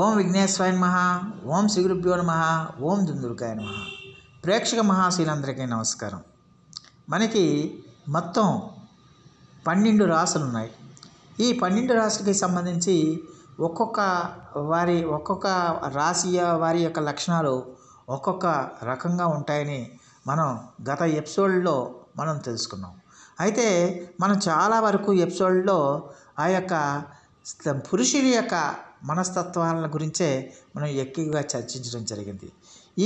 ఓం విఘ్నేశ్వరాయ నమ ఓం శ్రీగురుభ్యో నమ ఓం దుందుడుకాయ నమ ప్రేక్షక మహాశీలందరికీ నమస్కారం మనకి మొత్తం పన్నెండు రాసులు ఉన్నాయి ఈ పన్నెండు రాసులకి సంబంధించి ఒక్కొక్క వారి ఒక్కొక్క రాశి వారి యొక్క లక్షణాలు ఒక్కొక్క రకంగా ఉంటాయని మనం గత ఎపిసోడ్లో మనం తెలుసుకున్నాం అయితే మనం చాలా వరకు ఎపిసోడ్లో ఆ యొక్క పురుషుడి యొక్క మనస్తత్వాల గురించే మనం ఎక్కువగా చర్చించడం జరిగింది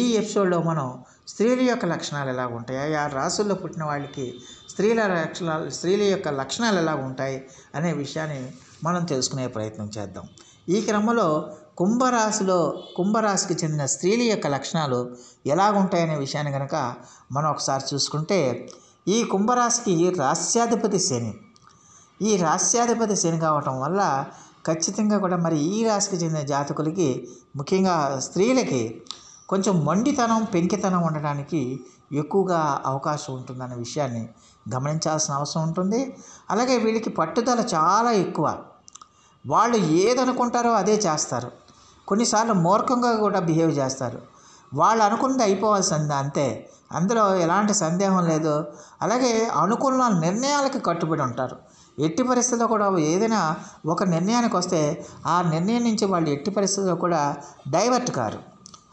ఈ ఎపిసోడ్లో మనం స్త్రీల యొక్క లక్షణాలు ఎలా ఉంటాయి ఆ రాసుల్లో పుట్టిన వాళ్ళకి స్త్రీల లక్షణాలు స్త్రీల యొక్క లక్షణాలు ఎలా ఉంటాయి అనే విషయాన్ని మనం తెలుసుకునే ప్రయత్నం చేద్దాం ఈ క్రమంలో కుంభరాశిలో కుంభరాశికి చెందిన స్త్రీల యొక్క లక్షణాలు ఎలా ఉంటాయనే విషయాన్ని కనుక మనం ఒకసారి చూసుకుంటే ఈ కుంభరాశికి రాస్యాధిపతి శని ఈ రాస్యాధిపతి శని కావటం వల్ల ఖచ్చితంగా కూడా మరి ఈ రాశికి చెందిన జాతకులకి ముఖ్యంగా స్త్రీలకి కొంచెం మొండితనం పెంకితనం ఉండడానికి ఎక్కువగా అవకాశం ఉంటుందనే విషయాన్ని గమనించాల్సిన అవసరం ఉంటుంది అలాగే వీళ్ళకి పట్టుదల చాలా ఎక్కువ వాళ్ళు ఏదనుకుంటారో అదే చేస్తారు కొన్నిసార్లు మూర్ఖంగా కూడా బిహేవ్ చేస్తారు వాళ్ళు అనుకున్నది అయిపోవాల్సింది అంతే అందులో ఎలాంటి సందేహం లేదు అలాగే అనుకున్న నిర్ణయాలకి కట్టుబడి ఉంటారు ఎట్టి పరిస్థితుల్లో కూడా ఏదైనా ఒక నిర్ణయానికి వస్తే ఆ నిర్ణయం నుంచి వాళ్ళు ఎట్టి పరిస్థితుల్లో కూడా డైవర్ట్ కారు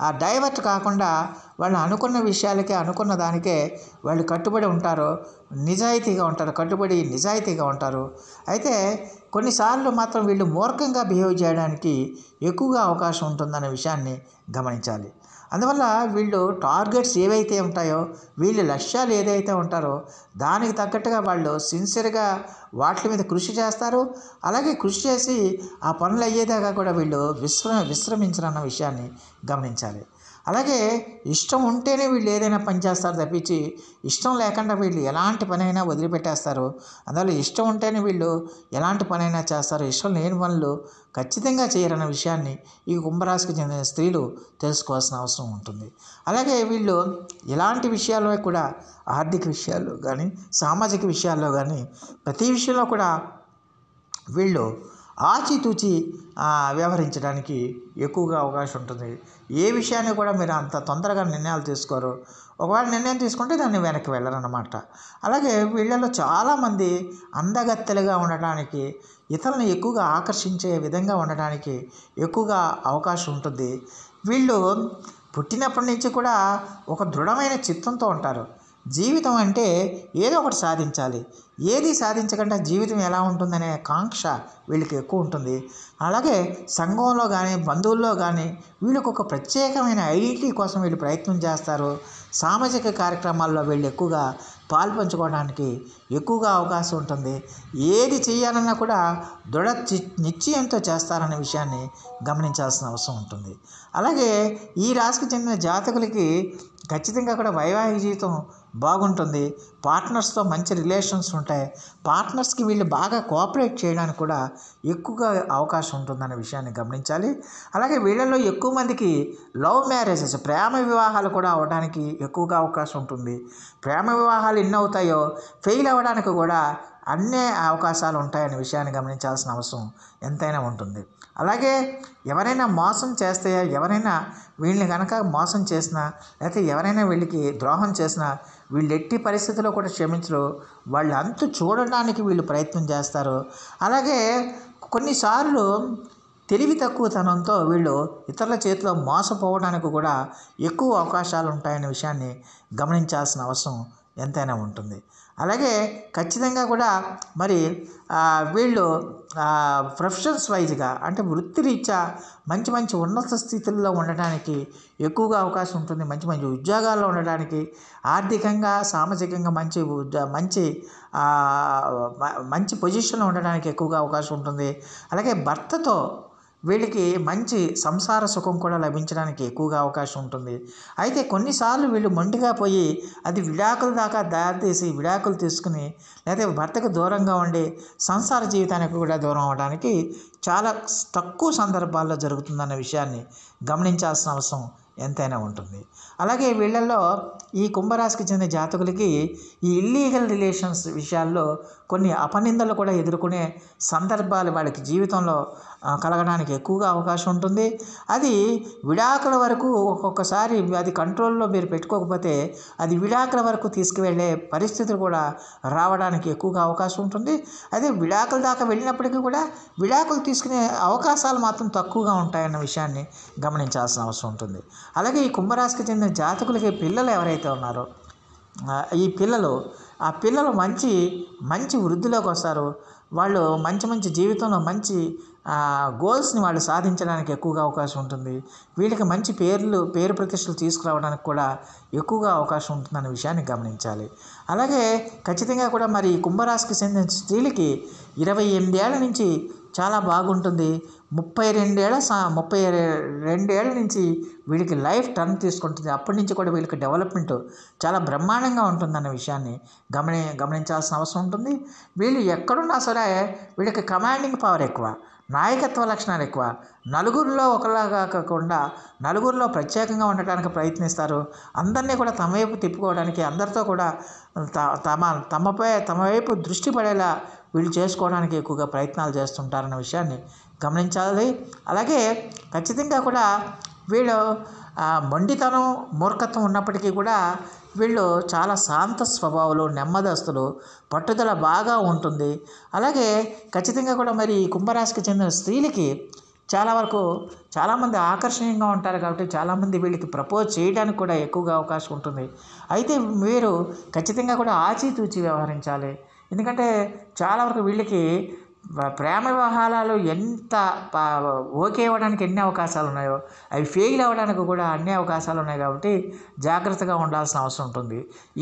ఆ డైవర్ట్ కాకుండా వాళ్ళు అనుకున్న విషయాలకే అనుకున్న దానికే వాళ్ళు కట్టుబడి ఉంటారు నిజాయితీగా ఉంటారు కట్టుబడి నిజాయితీగా ఉంటారు అయితే కొన్నిసార్లు మాత్రం వీళ్ళు మూర్ఖంగా బిహేవ్ చేయడానికి ఎక్కువగా అవకాశం ఉంటుందనే విషయాన్ని గమనించాలి అందువల్ల వీళ్ళు టార్గెట్స్ ఏవైతే ఉంటాయో వీళ్ళు లక్ష్యాలు ఏదైతే ఉంటారో దానికి తగ్గట్టుగా వాళ్ళు సిన్సియర్గా వాటి మీద కృషి చేస్తారు అలాగే కృషి చేసి ఆ పనులు అయ్యేదాకా కూడా వీళ్ళు విశ్ర విశ్రమించరన్న విషయాన్ని గమనించాలి అలాగే ఇష్టం ఉంటేనే వీళ్ళు ఏదైనా పని చేస్తారు తప్పించి ఇష్టం లేకుండా వీళ్ళు ఎలాంటి పనైనా వదిలిపెట్టేస్తారు అందువల్ల ఇష్టం ఉంటేనే వీళ్ళు ఎలాంటి పనైనా చేస్తారు ఇష్టం లేని పనులు ఖచ్చితంగా చేయరన్న విషయాన్ని ఈ కుంభరాశికి చెందిన స్త్రీలు తెలుసుకోవాల్సిన అవసరం ఉంటుంది అలాగే వీళ్ళు ఎలాంటి విషయాల్లో కూడా ఆర్థిక విషయాల్లో కానీ సామాజిక విషయాల్లో కానీ ప్రతి విషయంలో కూడా వీళ్ళు ఆచితూచి వ్యవహరించడానికి ఎక్కువగా అవకాశం ఉంటుంది ఏ విషయాన్ని కూడా మీరు అంత తొందరగా నిర్ణయాలు తీసుకోరు ఒకవేళ నిర్ణయం తీసుకుంటే దాన్ని వెనక్కి వెళ్ళరనమాట అలాగే వీళ్ళలో చాలామంది అందగత్తెలుగా ఉండటానికి ఇతరులను ఎక్కువగా ఆకర్షించే విధంగా ఉండటానికి ఎక్కువగా అవకాశం ఉంటుంది వీళ్ళు పుట్టినప్పటి నుంచి కూడా ఒక దృఢమైన చిత్తంతో ఉంటారు జీవితం అంటే ఏదో ఒకటి సాధించాలి ఏది సాధించకుండా జీవితం ఎలా ఉంటుందనే కాంక్ష వీళ్ళకి ఎక్కువ ఉంటుంది అలాగే సంఘంలో కానీ బంధువుల్లో కానీ వీళ్ళకు ఒక ప్రత్యేకమైన ఐడెంటిటీ కోసం వీళ్ళు ప్రయత్నం చేస్తారు సామాజిక కార్యక్రమాల్లో వీళ్ళు ఎక్కువగా పాల్పంచుకోవడానికి ఎక్కువగా అవకాశం ఉంటుంది ఏది చేయాలన్నా కూడా దృఢ నిశ్చయంతో చేస్తారనే విషయాన్ని గమనించాల్సిన అవసరం ఉంటుంది అలాగే ఈ రాశికి చెందిన జాతకులకి ఖచ్చితంగా అక్కడ వైవాహిక జీవితం బాగుంటుంది పార్ట్నర్స్తో మంచి రిలేషన్స్ ఉంటాయి పార్ట్నర్స్కి వీళ్ళు బాగా కోఆపరేట్ చేయడానికి కూడా ఎక్కువగా అవకాశం ఉంటుందనే విషయాన్ని గమనించాలి అలాగే వీళ్ళల్లో ఎక్కువ మందికి లవ్ మ్యారేజెస్ ప్రేమ వివాహాలు కూడా అవడానికి ఎక్కువగా అవకాశం ఉంటుంది ప్రేమ వివాహాలు ఎన్ని అవుతాయో ఫెయిల్ అవ్వడానికి కూడా అన్నే అవకాశాలు ఉంటాయనే విషయాన్ని గమనించాల్సిన అవసరం ఎంతైనా ఉంటుంది అలాగే ఎవరైనా మోసం చేస్తే ఎవరైనా వీళ్ళని కనుక మోసం చేసినా లేకపోతే ఎవరైనా వీళ్ళకి ద్రోహం చేసినా వీళ్ళు ఎట్టి పరిస్థితుల్లో కూడా క్షమించరు వాళ్ళు అంతు చూడడానికి వీళ్ళు ప్రయత్నం చేస్తారు అలాగే కొన్నిసార్లు తెలివి తక్కువతనంతో వీళ్ళు ఇతరుల చేతిలో మోసపోవడానికి కూడా ఎక్కువ అవకాశాలు ఉంటాయనే విషయాన్ని గమనించాల్సిన అవసరం ఎంతైనా ఉంటుంది అలాగే ఖచ్చితంగా కూడా మరి వీళ్ళు ప్రొఫెషన్స్ వైజ్గా అంటే వృత్తిరీత్యా మంచి మంచి ఉన్నత స్థితుల్లో ఉండటానికి ఎక్కువగా అవకాశం ఉంటుంది మంచి మంచి ఉద్యోగాల్లో ఉండడానికి ఆర్థికంగా సామాజికంగా మంచి మంచి మంచి పొజిషన్లో ఉండడానికి ఎక్కువగా అవకాశం ఉంటుంది అలాగే భర్తతో వీళ్ళకి మంచి సంసార సుఖం కూడా లభించడానికి ఎక్కువగా అవకాశం ఉంటుంది అయితే కొన్నిసార్లు వీళ్ళు మొండిగా పోయి అది విడాకుల దాకా దారితీసి విడాకులు తీసుకుని లేదా భర్తకు దూరంగా ఉండి సంసార జీవితానికి కూడా దూరం అవడానికి చాలా తక్కువ సందర్భాల్లో జరుగుతుందన్న విషయాన్ని గమనించాల్సిన అవసరం ఎంతైనా ఉంటుంది అలాగే వీళ్ళల్లో ఈ కుంభరాశికి చెందిన జాతకులకి ఈ ఇల్లీగల్ రిలేషన్స్ విషయాల్లో కొన్ని అపనిందలు కూడా ఎదుర్కొనే సందర్భాలు వాళ్ళకి జీవితంలో కలగడానికి ఎక్కువగా అవకాశం ఉంటుంది అది విడాకుల వరకు ఒక్కొక్కసారి అది కంట్రోల్లో మీరు పెట్టుకోకపోతే అది విడాకుల వరకు తీసుకువెళ్ళే పరిస్థితులు కూడా రావడానికి ఎక్కువగా అవకాశం ఉంటుంది అదే విడాకుల దాకా వెళ్ళినప్పటికీ కూడా విడాకులు తీసుకునే అవకాశాలు మాత్రం తక్కువగా ఉంటాయన్న విషయాన్ని గమనించాల్సిన అవసరం ఉంటుంది అలాగే ఈ కుంభరాశికి చెందిన జాతకులకి పిల్లలు ఎవరైతే ఉన్నారో ఈ పిల్లలు ఆ పిల్లలు మంచి మంచి వృద్ధిలోకి వస్తారు వాళ్ళు మంచి మంచి జీవితంలో మంచి గోల్స్ని వాళ్ళు సాధించడానికి ఎక్కువగా అవకాశం ఉంటుంది వీళ్ళకి మంచి పేర్లు పేరు ప్రతిష్టలు తీసుకురావడానికి కూడా ఎక్కువగా అవకాశం ఉంటుందన్న విషయాన్ని గమనించాలి అలాగే ఖచ్చితంగా కూడా మరి కుంభరాశికి చెందిన స్త్రీలకి ఇరవై ఎనిమిది ఏళ్ళ నుంచి చాలా బాగుంటుంది ముప్పై రెండేళ్ల సా ముప్పై రెండేళ్ల నుంచి వీళ్ళకి లైఫ్ టర్న్ తీసుకుంటుంది అప్పటి నుంచి కూడా వీళ్ళకి డెవలప్మెంట్ చాలా బ్రహ్మాండంగా ఉంటుందన్న విషయాన్ని గమని గమనించాల్సిన అవసరం ఉంటుంది వీళ్ళు ఎక్కడున్నా సరే వీళ్ళకి కమాండింగ్ పవర్ ఎక్కువ నాయకత్వ లక్షణాలు ఎక్కువ నలుగురిలో ఒకలాగా కాకుండా నలుగురిలో ప్రత్యేకంగా ఉండటానికి ప్రయత్నిస్తారు అందరినీ కూడా తమ వైపు తిప్పుకోవడానికి అందరితో కూడా తమ తమపై తమ వైపు దృష్టి పడేలా వీళ్ళు చేసుకోవడానికి ఎక్కువగా ప్రయత్నాలు చేస్తుంటారన్న విషయాన్ని గమనించాలి అలాగే ఖచ్చితంగా కూడా వీళ్ళు మొండితనం మూర్ఖత్వం ఉన్నప్పటికీ కూడా వీళ్ళు చాలా శాంత స్వభావాలు నెమ్మదస్తులు పట్టుదల బాగా ఉంటుంది అలాగే ఖచ్చితంగా కూడా మరి కుంభరాశికి చెందిన స్త్రీలకి చాలా వరకు చాలామంది ఆకర్షణీయంగా ఉంటారు కాబట్టి చాలామంది వీళ్ళకి ప్రపోజ్ చేయడానికి కూడా ఎక్కువగా అవకాశం ఉంటుంది అయితే మీరు ఖచ్చితంగా కూడా ఆచితూచి వ్యవహరించాలి ఎందుకంటే చాలా వరకు వీళ్ళకి ప్రేమ వివాహాలు ఎంత ఓకే అవ్వడానికి ఎన్ని అవకాశాలు ఉన్నాయో అవి ఫెయిల్ అవ్వడానికి కూడా అన్ని అవకాశాలు ఉన్నాయి కాబట్టి జాగ్రత్తగా ఉండాల్సిన అవసరం ఉంటుంది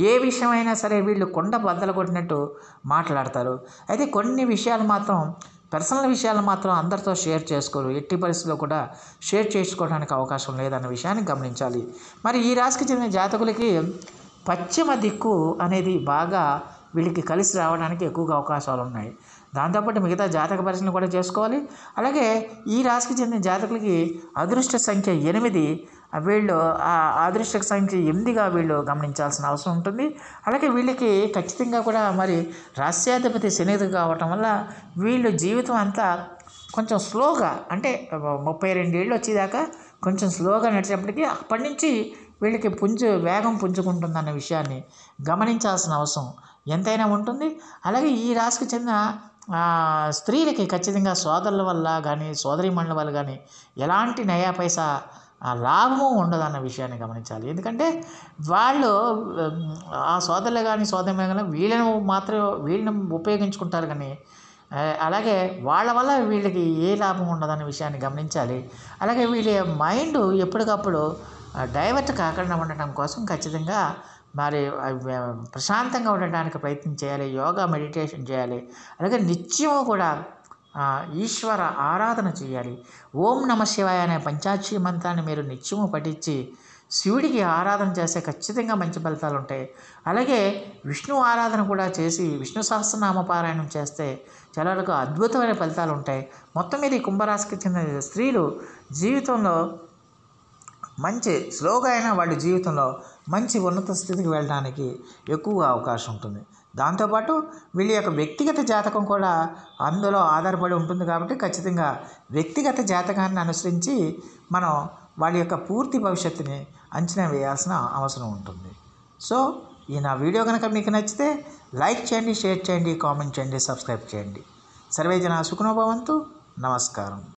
ఏ విషయమైనా సరే వీళ్ళు కొండ బద్దలు కొట్టినట్టు మాట్లాడతారు అయితే కొన్ని విషయాలు మాత్రం పర్సనల్ విషయాలు మాత్రం అందరితో షేర్ చేసుకోరు ఎట్టి పరిస్థితిలో కూడా షేర్ చేసుకోవడానికి అవకాశం లేదన్న విషయాన్ని గమనించాలి మరి ఈ రాశికి చెందిన జాతకులకి పశ్చిమ దిక్కు అనేది బాగా వీళ్ళకి కలిసి రావడానికి ఎక్కువగా అవకాశాలు ఉన్నాయి దాంతోపాటు మిగతా జాతక పరిశీలన కూడా చేసుకోవాలి అలాగే ఈ రాశికి చెందిన జాతకులకి అదృష్ట సంఖ్య ఎనిమిది వీళ్ళు ఆ అదృష్ట సంఖ్య ఎనిమిదిగా వీళ్ళు గమనించాల్సిన అవసరం ఉంటుంది అలాగే వీళ్ళకి ఖచ్చితంగా కూడా మరి రాస్యాధిపతి శనిది కావటం వల్ల వీళ్ళు జీవితం అంతా కొంచెం స్లోగా అంటే ముప్పై రెండేళ్ళు వచ్చేదాకా కొంచెం స్లోగా నడిచినప్పటికీ అప్పటి నుంచి వీళ్ళకి పుంజు వేగం పుంజుకుంటుందన్న విషయాన్ని గమనించాల్సిన అవసరం ఎంతైనా ఉంటుంది అలాగే ఈ రాశికి చెందిన స్త్రీలకి ఖచ్చితంగా సోదరుల వల్ల కానీ సోదరీమణుల వల్ల కానీ ఎలాంటి నయా పైసా లాభము ఉండదన్న విషయాన్ని గమనించాలి ఎందుకంటే వాళ్ళు ఆ సోదరులు కానీ సోదరి కానీ వీళ్ళను మాత్రం వీళ్ళని ఉపయోగించుకుంటారు కానీ అలాగే వాళ్ళ వల్ల వీళ్ళకి ఏ లాభం ఉండదన్న విషయాన్ని గమనించాలి అలాగే వీళ్ళ మైండ్ ఎప్పటికప్పుడు డైవర్ట్ కాకుండా ఉండటం కోసం ఖచ్చితంగా మరి ప్రశాంతంగా ఉండడానికి ప్రయత్నం చేయాలి యోగా మెడిటేషన్ చేయాలి అలాగే నిత్యం కూడా ఈశ్వర ఆరాధన చేయాలి ఓం నమ శివాయ అనే పంచాక్షి మంత్రాన్ని మీరు నిత్యము పఠించి శివుడికి ఆరాధన చేస్తే ఖచ్చితంగా మంచి ఫలితాలు ఉంటాయి అలాగే విష్ణు ఆరాధన కూడా చేసి విష్ణు సహస్రనామ పారాయణం చేస్తే చాలా వరకు అద్భుతమైన ఫలితాలు ఉంటాయి మొత్తం మీద ఈ కుంభరాశికి చెందిన స్త్రీలు జీవితంలో మంచి స్లోగా అయినా వాళ్ళ జీవితంలో మంచి ఉన్నత స్థితికి వెళ్ళడానికి ఎక్కువగా అవకాశం ఉంటుంది దాంతోపాటు వీళ్ళ యొక్క వ్యక్తిగత జాతకం కూడా అందులో ఆధారపడి ఉంటుంది కాబట్టి ఖచ్చితంగా వ్యక్తిగత జాతకాన్ని అనుసరించి మనం వాళ్ళ యొక్క పూర్తి భవిష్యత్తుని అంచనా వేయాల్సిన అవసరం ఉంటుంది సో ఈ నా వీడియో కనుక మీకు నచ్చితే లైక్ చేయండి షేర్ చేయండి కామెంట్ చేయండి సబ్స్క్రైబ్ చేయండి సర్వేజన సుఖనోభవంతు నమస్కారం